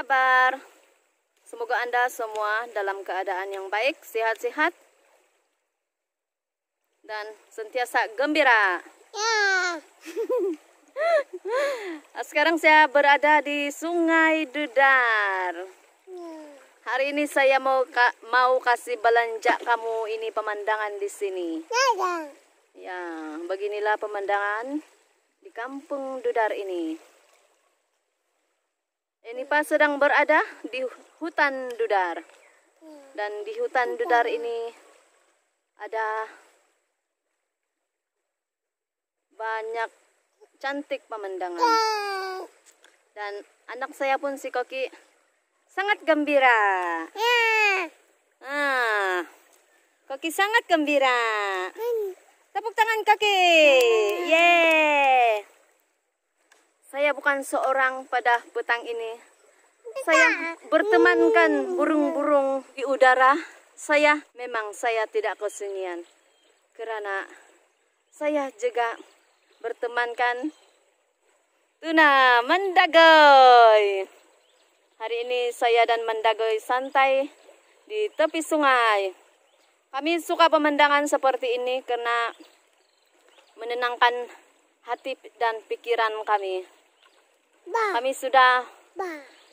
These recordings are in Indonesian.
kabar? Semoga Anda semua dalam keadaan yang baik, sehat-sehat, dan sentiasa gembira. Ya. Sekarang saya berada di Sungai Dudar. Hari ini saya mau ka mau kasih belanja kamu ini pemandangan di sini. Ya, beginilah pemandangan di kampung Dudar ini. Ini Pak sedang berada di hutan Dudar. Dan di hutan Dudar ini ada banyak cantik pemandangan. Dan anak saya pun si Koki sangat gembira. Ah, Koki sangat gembira. Hmm. Tepuk tangan Koki saya bukan seorang pada petang ini. Saya bertemankan burung-burung di udara. Saya memang saya tidak kesunyian. Karena saya juga bertemankan tuna mendagoy. Hari ini saya dan mendagoy santai di tepi sungai. Kami suka pemandangan seperti ini karena menenangkan hati dan pikiran kami. Kami sudah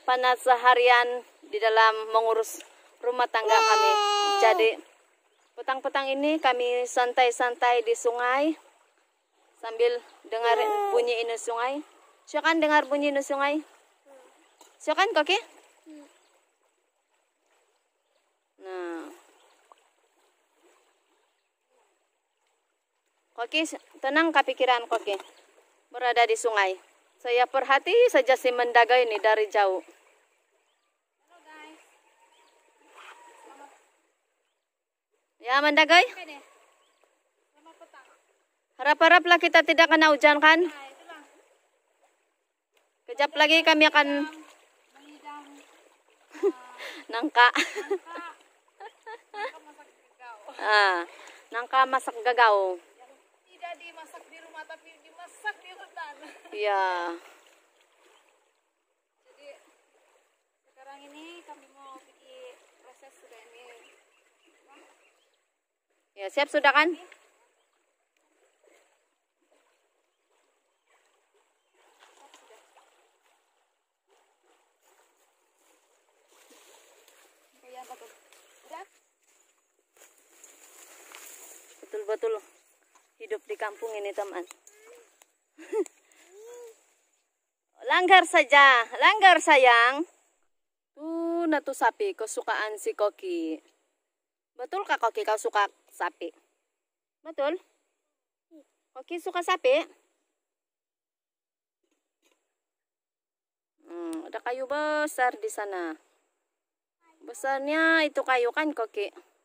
panas seharian di dalam mengurus rumah tangga kami. Jadi petang-petang ini kami santai-santai di sungai sambil dengar bunyi ini sungai. Silakan dengar bunyi ini sungai. Silakan koki. Nah. Koki tenang kepikiran koki. Berada di sungai. Saya perhati saja si mendaga ini dari jauh. Ya mendagai. Harap-haraplah kita tidak kena hujan kan. Nah, Kejap lagi kami akan nangka. Ah, nangka masak gagau. tidak dimasak di rumah tapi Sesak di hutan. Iya. Jadi sekarang ini kami mau pergi proses sudah ini. Ya, siap sudah kan? Iya, betul-betul hidup di kampung ini teman langgar saja, langgar sayang. Tuh, natu sapi kesukaan si Koki. Betul kak Koki kau suka sapi? Betul? Koki suka sapi? Hmm, ada kayu besar di sana. Besarnya itu kayu kan Koki?